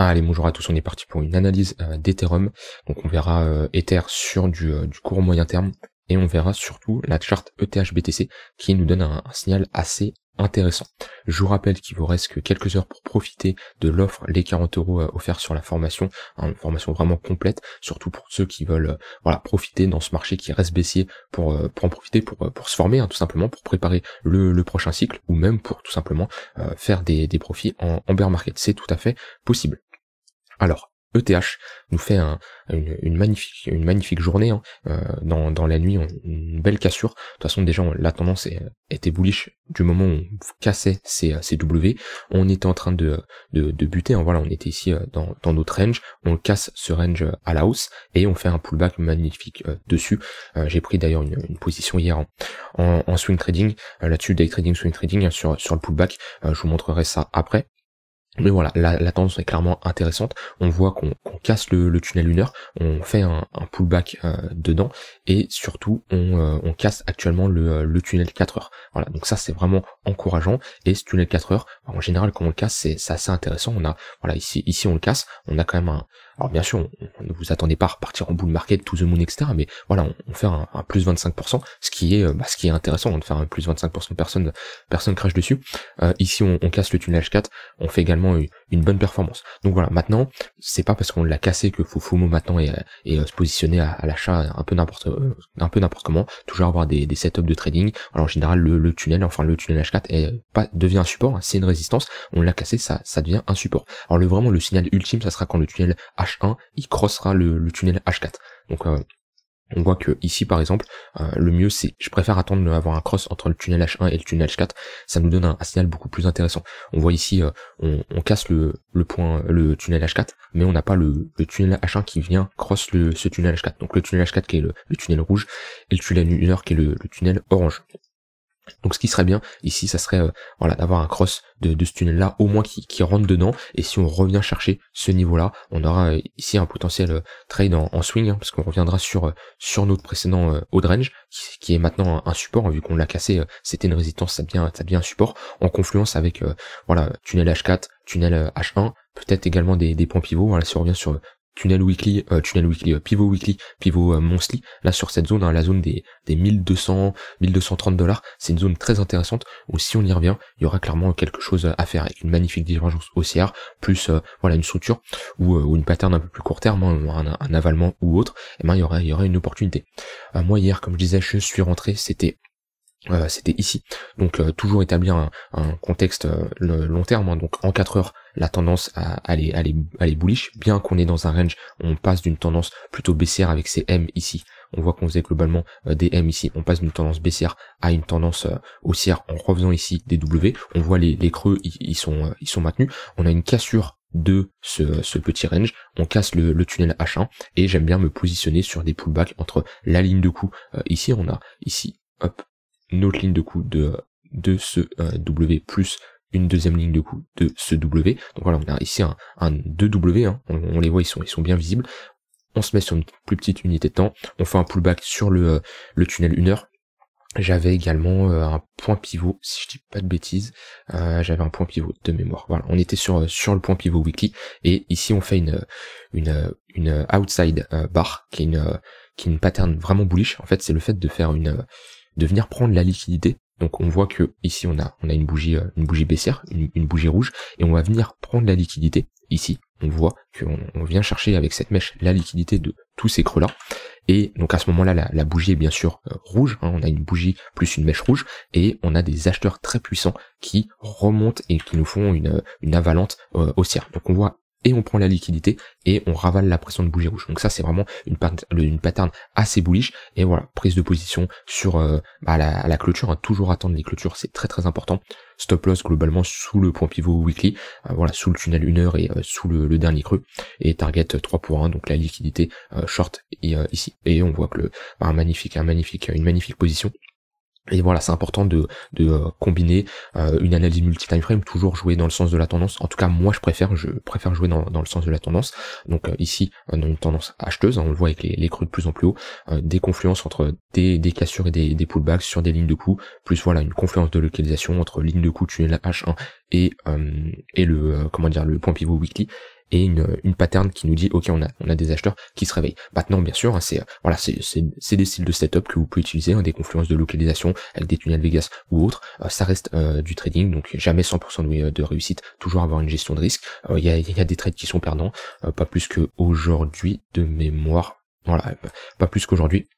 Ah, allez, bonjour à tous, on est parti pour une analyse euh, d'Ethereum. Donc on verra euh, Ether sur du, euh, du, court moyen terme et on verra surtout la charte ETH-BTC qui nous donne un, signal assez intéressant. Je vous rappelle qu'il vous reste que quelques heures pour profiter de l'offre, les 40 euros offerts sur la formation, hein, une formation vraiment complète, surtout pour ceux qui veulent voilà, profiter dans ce marché qui reste baissier pour, pour en profiter, pour, pour se former hein, tout simplement, pour préparer le, prochain cycle ou même pour tout simplement faire des, profits en, en bear market. C'est tout à fait possible. Alors, ETH nous fait une, magnifique, une magnifique journée. Hein. Euh, dans, la nuit, une belle cassure. De toute façon, déjà, la tendance est, était bullish du moment où on cassait euh, ces, W. On était en train de, buter. Hein. Voilà, on était ici euh, dans, notre range. On casse ce range à la hausse et on fait un pullback magnifique dessus. J'ai pris d'ailleurs une, position hier en, swing trading. Là-dessus, day trading, swing trading hein, sur le pullback. je vous montrerai ça après. Mais voilà, la, tendance est clairement intéressante. On voit qu'on casse le, tunnel tunnel heure, on fait un, pullback euh, dedans, et surtout on, euh, on casse actuellement le, euh, le, tunnel 4 heures. Voilà, donc ça c'est vraiment encourageant. Et ce tunnel 4 heures, en général quand on le casse, c'est assez intéressant. On a voilà ici ici on le casse, on a quand même un, alors bien sûr, on, ne vous attendez pas à repartir en bull market to the moon, etc. Mais voilà, on, on fait un, plus 25%, ce qui est, euh, bah, ce qui est intéressant hein, de faire un plus 25%. Personne, personne crache dessus. Euh, ici, on, casse le tunnel H4, on fait également une, bonne performance. Donc voilà, maintenant, c'est pas parce qu'on l'a cassé que faut maintenant est et euh, se positionner à, l'achat un peu n'importe, un peu n'importe comment. Toujours avoir des, setups de trading. Alors en général, le, le tunnel, enfin le tunnel H4, est, pas devient un support, hein, c'est une résistance. On l'a cassé, ça, ça devient un support. Alors le vraiment le signal ultime, ça sera quand le tunnel H 1 il crossera le, tunnel H4. Donc on voit que ici par exemple, euh, le mieux c'est, je préfère attendre d'avoir un cross entre le tunnel H1 et le tunnel H4, ça nous donne un, signal beaucoup plus intéressant. On voit ici, euh, on, casse le, point, le tunnel H4, mais on n'a pas le, tunnel H1 qui vient cross le, ce tunnel H4. Donc le tunnel H4 qui est le, tunnel rouge et le tunnel 1 qui est le tunnel orange. Donc ce qui serait bien ici, ça serait euh, voilà d'avoir un cross de, ce tunnel-là, au moins qui, rentre dedans. Et si on revient chercher ce niveau-là, on aura euh, ici un potentiel euh, trade en, swing, hein, parce qu'on reviendra sur sur notre précédent O range, qui, est maintenant un, support, vu qu'on l'a cassé, c'était une résistance, ça devient, ça un support, en confluence avec voilà tunnel H4, tunnel H1, peut-être également des, des points pivots. Voilà, si on revient sur tunnel weekly, euh, tunnel weekly, euh, pivot weekly, pivot euh, monthly. Là sur cette zone, hein, la zone des, 1200, 1230 dollars, c'est une zone très intéressante où si on y revient, il y aura clairement quelque chose à faire avec une magnifique divergence haussière, plus voilà une structure ou, une pattern un peu plus court terme, hein, un, avalement ou autre, et eh ben il y aura, il y aura une opportunité. moi hier, comme je disais, je suis rentré, c'était c'était ici. Donc toujours établir un, contexte long terme, hein, donc en 4 heures la tendance à aller aller aller bullish, bien qu'on est dans un range, on passe d'une tendance plutôt baissière avec ces M ici. On voit qu'on faisait globalement euh, des M ici. On passe d'une tendance baissière à une tendance euh, haussière en revenant ici des W. On voit les, creux, ils sont euh, ils sont maintenus. On a une cassure de ce, petit range, on casse le, tunnel H1 et j'aime bien me positionner sur des pullbacks entre la ligne de coup, ici on a ici, hop, notre ligne de coup de, de ce W plus une deuxième ligne de, coup de ce W. Donc voilà, on a ici un, 2W, hein. on, les voit, ils sont, ils sont bien visibles. On se met sur une plus petite unité de temps, on fait un pullback sur le, tunnel 1 heure. J'avais également euh, un point pivot, si je dis pas de bêtises, euh, j'avais un point pivot de mémoire. Voilà, on était sur sur le point pivot weekly et ici on fait une une une outside euh, bar qui est une qui est une pattern vraiment bullish. En fait, c'est le fait de faire une de venir prendre la liquidité donc on voit que ici on a on a une bougie euh, une bougie baissière, une, bougie rouge, et on va venir prendre la liquidité. Ici, on voit qu'on vient chercher avec cette mèche la liquidité de tous ces creux là. Et donc à ce moment-là, la, bougie est bien sûr euh, rouge. Hein. on a une bougie plus une mèche rouge, et on a des acheteurs très puissants qui remontent et qui nous font une, une avalante euh, haussière. Donc on voit et on prend la liquidité et on ravale la pression de bougie rouge. Donc ça c'est vraiment une, une pattern assez bullish et voilà, prise de position sur euh, bah, la, clôture, hein. toujours attendre les clôtures, c'est très très important. Stop loss globalement sous le point pivot weekly, euh, voilà, sous le tunnel 1 heure et euh, sous le, dernier creux et target 3 pour 1 donc la liquidité short ici et on voit que le bah, un magnifique un magnifique une magnifique position et voilà, c'est important de, de euh, combiner euh, une analyse multi-timeframe, toujours jouer dans le sens de la tendance. En tout cas, moi, je préfère, je préfère jouer dans, dans le sens de la tendance. Donc euh, ici, dans une tendance acheteuse, hein, on le voit avec les, les, creux de plus en plus haut, des confluences entre des, des cassures et des, des, pullbacks sur des lignes de coups, plus voilà une confluence de localisation entre lignes de coût, tunnel H1 et, et le comment dire le point pivot weekly et une, une pattern qui nous dit ok on a on a des acheteurs qui se réveillent. Maintenant bien sûr hein, c'est voilà c'est, c'est, des styles de setup que vous pouvez utiliser hein, des confluences de localisation avec des tunnels Vegas ou autres. Euh, ça reste euh, du trading donc jamais 100% de, réussite, toujours avoir une gestion de risque. Euh, il y, a, y, a, des trades qui sont perdants, pas plus que aujourd'hui de mémoire. Voilà, pas plus qu'aujourd'hui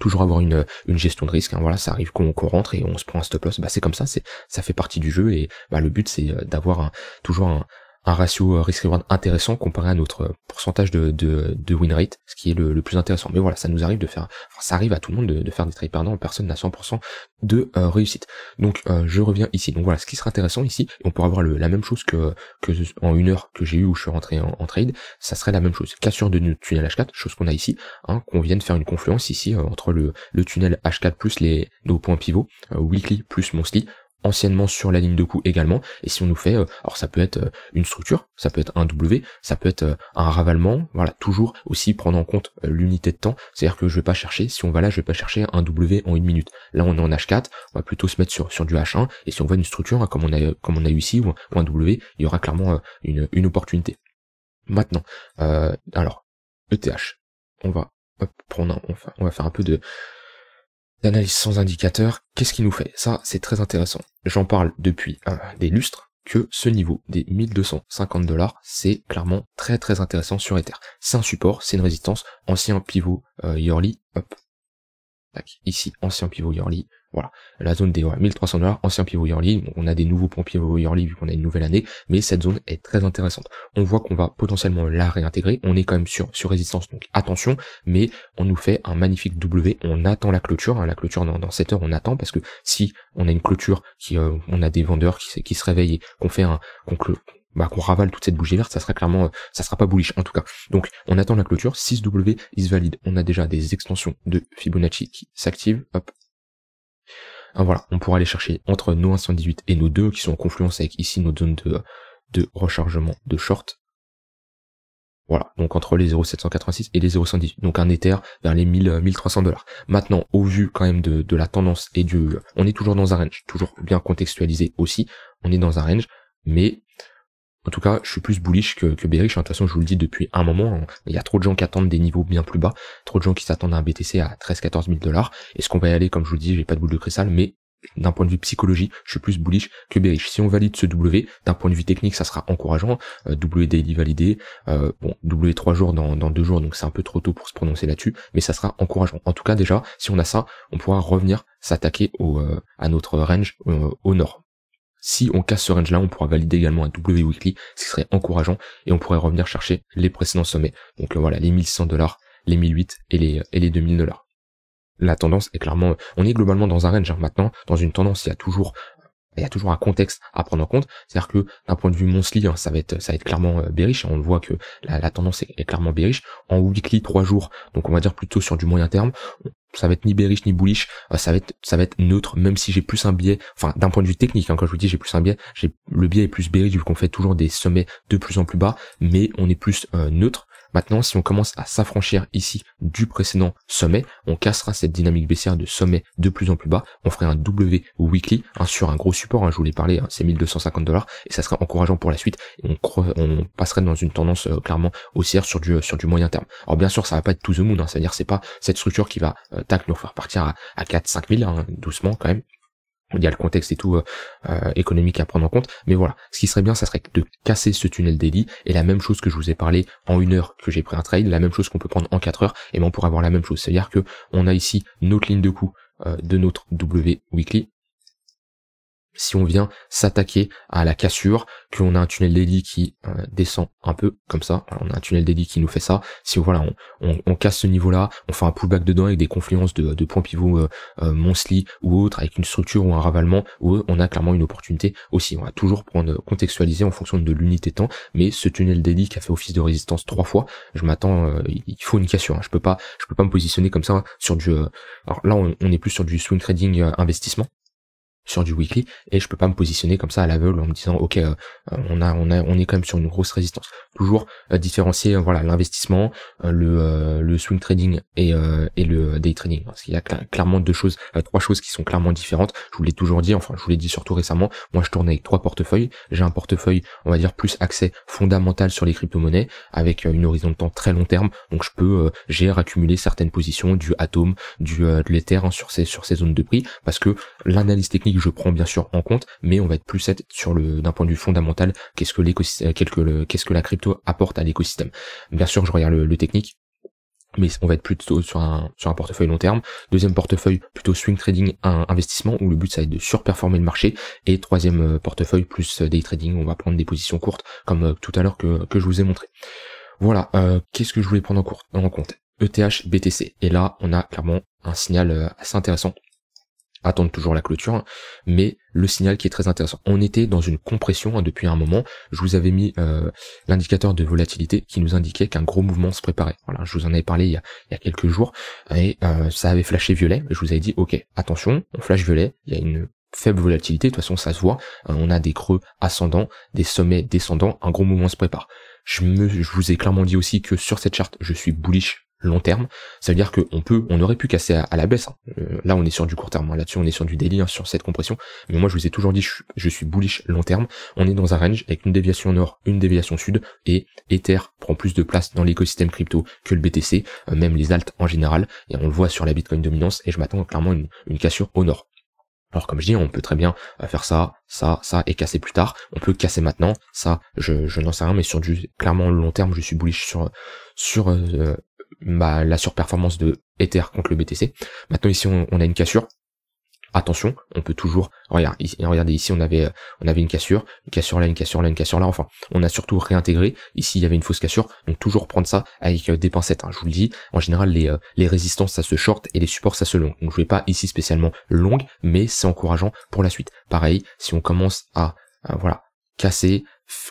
toujours avoir une, une gestion de risque. Hein, voilà, ça arrive qu'on, qu'on rentre et on se prend un stop loss. Bah, c'est comme ça, c'est ça fait partie du jeu et bah, le but c'est d'avoir toujours un, un ratio euh, risk-reward intéressant comparé à notre euh, pourcentage de, de, win rate, ce qui est le, plus intéressant. Mais voilà, ça nous arrive de faire, ça arrive à tout le monde de, faire des trades perdants, personne n'a 100% de euh, réussite. Donc je reviens ici. Donc voilà, ce qui sera intéressant ici, on pourra voir la même chose que, que en une heure que j'ai eu où je suis rentré en, trade, ça serait la même chose. Cassure de tunnel H4, chose qu'on a ici, hein, qu'on vienne faire une confluence ici entre le, le tunnel H4 plus les nos points pivots, weekly plus monthly, anciennement sur la ligne de coup également. Et si on nous fait, euh, alors ça peut être euh, une structure, ça peut être un W, ça peut être euh, un ravalement, voilà, toujours aussi prendre en compte l'unité de temps, c'est-à-dire que je vais pas chercher, si on va là, je vais pas chercher un W en une minute. Là on est en H4, on va plutôt se mettre sur, sur du H1, et si on voit une structure hein, comme on a comme on a eu ici ou, un W, il y aura clairement une, une opportunité. Maintenant, alors, ETH, on va prendre on va faire un peu de, d'analyse sans indicateur, qu'est-ce qu'il nous fait Ça, c'est très intéressant. J'en parle depuis des lustres que ce niveau des 1250 dollars, c'est clairement très très intéressant sur Ether. C'est un support, c'est une résistance, ancien pivot euh, yearly, ici, ancien pivot yearly, voilà. La zone des 1300 dollars, ancien pivot yearly. Bon, on a des nouveaux pompiers yearly vu qu'on a une nouvelle année, mais cette zone est très intéressante. On voit qu'on va potentiellement la réintégrer. On est quand même sur, sur résistance, donc attention, mais on nous fait un magnifique W. On attend la clôture. Hein. la clôture dans, dans 7 heures, on attend parce que si on a une clôture qui, euh, on a des vendeurs qui, qui se réveillent et qu'on fait un, qu'on bah, qu'on ravale toute cette bougie verte, ça sera clairement, euh, ça sera pas bullish en tout cas. Donc, on attend la clôture. 6W, is se valide. On a déjà des extensions de Fibonacci qui s'activent. Hop, ah, voilà, on pourra aller chercher entre nos 118 et nos 2 qui sont en confluence avec ici nos zones de, de rechargement de short. Voilà, donc entre les 0,786 et les 0,118, donc un Ether vers les 1000, 1300 euh, dollars. Maintenant, au vu quand même de, de, la tendance et du... Euh, on est toujours dans un range, toujours bien contextualisé aussi, on est dans un range, mais en tout cas, je suis plus bullish que, que bearish. De toute façon, je vous le dis depuis un moment, hein. il y a trop de gens qui attendent des niveaux bien plus bas, trop de gens qui s'attendent à un BTC à 13-14 000 dollars. Est-ce qu'on va y aller, comme je vous le dis, j'ai pas de boule de cristal, mais d'un point de vue psychologie, je suis plus bullish que bearish. Si on valide ce W, d'un point de vue technique, ça sera encourageant. Euh, w daily validé, euh, bon, W 3 jours dans, dans 2 jours, donc c'est un peu trop tôt pour se prononcer là-dessus, mais ça sera encourageant. En tout cas, déjà, si on a ça, on pourra revenir s'attaquer euh, à notre range au nord. Si on casse ce range-là, on pourra valider également un W weekly, ce qui serait encourageant, et on pourrait revenir chercher les précédents sommets. Donc euh, voilà, les 1100 dollars, les 1008 et les, les 2000 dollars. La tendance est clairement, euh, on est globalement dans un range hein. maintenant, dans une tendance, il y a toujours il y a toujours un contexte à prendre en compte. C'est-à-dire que d'un point de vue monthly, hein, ça va être ça va être clairement euh, bearish. Hein. On voit que la, tendance est, clairement bearish. En weekly, trois jours, donc on va dire plutôt sur du moyen terme ça va être ni bearish ni bullish, euh, ça va être ça va être neutre, même si j'ai plus un biais, enfin d'un point de vue technique, hein, quand je vous dis j'ai plus un biais, j'ai le biais est plus bearish vu qu'on fait toujours des sommets de plus en plus bas, mais on est plus euh, neutre Maintenant, si on commence à s'affranchir ici du précédent sommet, on cassera cette dynamique baissière de sommet de plus en plus bas. On ferait un W weekly hein, sur un gros support. Hein, je vous l'ai parlé, hein, c'est 1250 dollars et ça sera encourageant pour la suite. On, on passerait dans une tendance euh, clairement haussière sur du euh, sur du moyen terme. Alors bien sûr, ça va pas être tout the moon, c'est-à-dire c'est pas cette structure qui va euh, nous faire partir à, à 4 5000 doucement quand même il y a le contexte et tout euh, euh, économique à prendre en compte. Mais voilà, ce qui serait bien, ça serait de casser ce tunnel daily. Et la même chose que je vous ai parlé en une heure que j'ai pris un trade, la même chose qu'on peut prendre en quatre heures, et ben on pourrait avoir la même chose. C'est-à-dire que on a ici notre ligne de coût euh, de notre W weekly si on vient s'attaquer à la cassure, que qu'on a un tunnel d'Eli qui euh, descend un peu comme ça, on a un tunnel d'Eli qui nous fait ça, si voilà, on, casse ce niveau-là, on fait un pullback dedans avec des confluences de, points pivots euh, euh ou autres, avec une structure ou un ravalement, où on a clairement une opportunité aussi. On va toujours prendre contextualiser en fonction de l'unité temps, mais ce tunnel d'Eli qui a fait office de résistance trois fois, je m'attends, euh, il faut une cassure. Hein. Je peux pas, je peux pas me positionner comme ça hein, sur du. Alors là, on, on, est plus sur du swing trading investissement sur du weekly et je peux pas me positionner comme ça à l'aveugle en me disant ok euh, euh, on a on a on est quand même sur une grosse résistance toujours euh, différencier voilà l'investissement le le swing trading et et le day trading parce qu'il y a clairement deux choses trois choses qui sont clairement différentes je vous l'ai toujours dit enfin je vous l'ai dit surtout récemment moi je tourne avec trois portefeuilles j'ai un portefeuille on va dire plus accès fondamental sur les crypto-monnaies avec une horizon de temps très long terme donc je peux gérer, accumuler certaines positions du atome du de l'Ether hein, sur ces sur ces zones de prix parce que l'analyse technique je prends bien sûr en compte, mais on va être plus être sur le d'un point de vue fondamental, qu'est-ce que l'écosystème, euh, qu'est-ce que la crypto apporte à l'écosystème. Bien sûr, je regarde le, technique, mais on va être plutôt sur un, sur un portefeuille long terme. Deuxième portefeuille, plutôt swing trading, un investissement où le but ça va être de surperformer le marché. Et troisième euh, portefeuille, plus euh, day trading, on va prendre des positions courtes, comme tout à l'heure que, je vous ai montré. Voilà, qu'est-ce que je voulais prendre en compte ETH, BTC. Et là, on a clairement un signal assez intéressant attendre toujours la clôture, mais le signal qui est très intéressant. On était dans une compression hein, depuis un moment. Je vous avais mis euh, l'indicateur de volatilité qui nous indiquait qu'un gros mouvement se préparait. Voilà, je vous en avais parlé il y a, quelques jours et euh, ça avait flashé violet. Je vous avais dit, ok, attention, on flash violet, il y a une faible volatilité, de toute façon ça se voit, euh, on a des creux ascendants, des sommets descendants, un gros mouvement se prépare. Je, me, je vous ai clairement dit aussi que sur cette charte, je suis bullish long terme. Ça veut dire qu'on peut, on aurait pu casser à, la baisse. Hein. Euh, là, on est sur du court terme. Hein. Là-dessus, on est sur du délire sur cette compression. Mais moi, je vous ai toujours dit, je, je, suis bullish long terme. On est dans un range avec une déviation nord, une déviation sud, et Ether prend plus de place dans l'écosystème crypto que le BTC, euh, même les altes en général. Et on le voit sur la Bitcoin dominance. Et je m'attends clairement une, une cassure au nord. Alors comme je dis, on peut très bien euh, faire ça, ça, ça et casser plus tard. On peut casser maintenant, ça, je, je n'en sais rien, mais sur du clairement long terme, je suis bullish sur sur euh, bah, la surperformance de Ether contre le BTC. Maintenant ici on, a une cassure, attention, on peut toujours, regarde, regardez ici, on avait, on avait une cassure, une cassure là, une cassure là, une cassure là, enfin, on a surtout réintégré, ici, il y avait une fausse cassure, donc toujours prendre ça avec euh, des pincettes, hein, je vous le dis, en général, les, euh, les résistances, ça se short, et les supports, ça se long, donc je vais pas ici spécialement longue, mais c'est encourageant pour la suite. Pareil, si on commence à, à voilà, casser,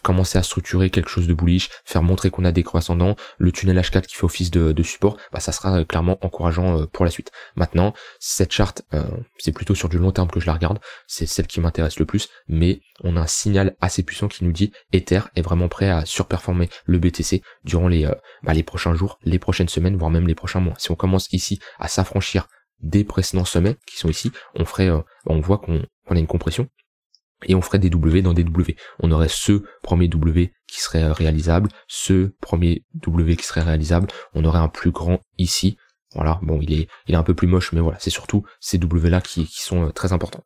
commencer à structurer quelque chose de bullish, faire montrer qu'on a des croissants le tunnel H4 qui fait office de, support, bah ça sera euh, clairement encourageant euh, pour la suite. Maintenant, cette charte, euh, c'est plutôt sur du long terme que je la regarde, c'est celle qui m'intéresse le plus, mais on a un signal assez puissant qui nous dit Ether est vraiment prêt à surperformer le BTC durant les, bah, les prochains jours, les prochaines semaines, voire même les prochains mois. Si on commence ici à s'affranchir des précédents sommets qui sont ici, on ferait, on voit qu'on a une compression et on ferait des W dans des W. On aurait ce premier W qui serait euh, réalisable, ce premier W qui serait réalisable, on aurait un plus grand ici. Voilà, bon, il est, il est un peu plus moche, mais voilà, c'est surtout ces W là qui, qui sont euh, très importants.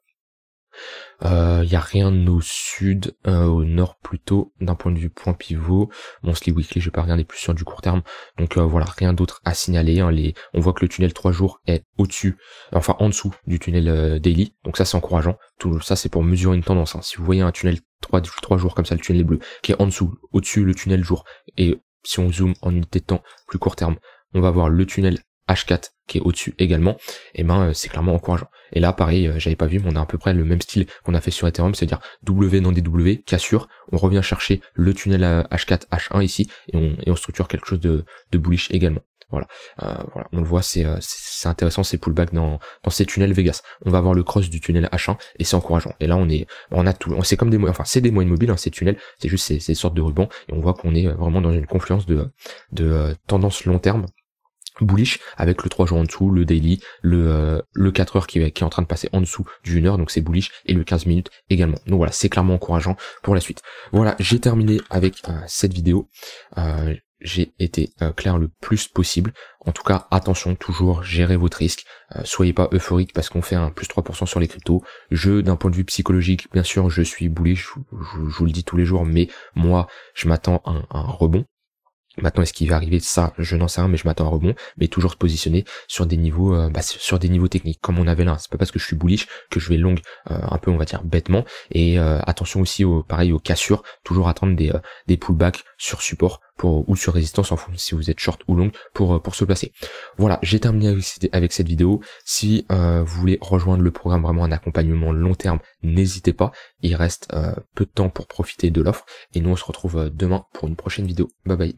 Il euh, n'y a rien au sud, euh, au nord plutôt, d'un point de vue point pivot. Mon Sleep Weekly, je vais pas des plus sur du court terme. Donc euh, voilà, rien d'autre à signaler. Hein. Les, on voit que le tunnel 3 jours est au-dessus, enfin en dessous du tunnel daily. Donc ça c'est encourageant. Tout ça c'est pour mesurer une tendance. Hein. Si vous voyez un tunnel 3, jours comme ça, le tunnel bleu, qui est en dessous, au-dessus le tunnel jour, et si on zoome en unité de temps plus court terme, on va voir le tunnel H4 qui est au-dessus également, et eh ben euh, c'est clairement encourageant. Et là, pareil, euh, j'avais pas vu, mais on a à peu près le même style qu'on a fait sur Ethereum, c'est-à-dire W non DW, cassure, on revient chercher le tunnel H4, euh, H1 ici, et on, on structure quelque chose de, de bullish également. Voilà. voilà, on le voit, c'est, c'est intéressant ces pullbacks dans, ces tunnels Vegas. On va avoir le cross du tunnel H1 et c'est encourageant. Et là, on est, on a tout, c'est comme des, enfin, c'est des moyennes mobiles, hein, ces tunnels, c'est juste ces, sortes de rubans et on voit qu'on est vraiment dans une confluence de, de tendance long terme bullish avec le 3 jours en dessous, le daily, le, euh, le 4 heures qui, qui, est en train de passer en dessous du 1 heure, donc c'est bullish, et le 15 minutes également. Donc voilà, c'est clairement encourageant pour la suite. Voilà, j'ai terminé avec euh, cette vidéo. Euh, j'ai été clair le plus possible. En tout cas, attention, toujours gérez votre risque. soyez pas euphorique parce qu'on fait un plus 3% sur les cryptos. Je, d'un point de vue psychologique, bien sûr, je suis bullish, je, vous le dis tous les jours, mais moi, je m'attends à, un rebond. Maintenant, est-ce qu'il va arriver ça Je n'en sais rien, mais je m'attends à rebond, mais toujours se positionner sur des niveaux, euh, bah, sur des niveaux techniques, comme on avait là. C'est pas parce que je suis bullish que je vais long, euh, un peu, on va dire bêtement. Et euh, attention aussi, au, pareil, aux cassures, toujours attendre des, des pullbacks sur support ou sur résistance en fond, si vous êtes short ou long pour pour se placer. Voilà, j'ai terminé avec, cette vidéo. Si vous voulez rejoindre le programme vraiment un accompagnement long terme, n'hésitez pas. Il reste peu de temps pour profiter de l'offre et nous on se retrouve demain pour une prochaine vidéo. Bye bye.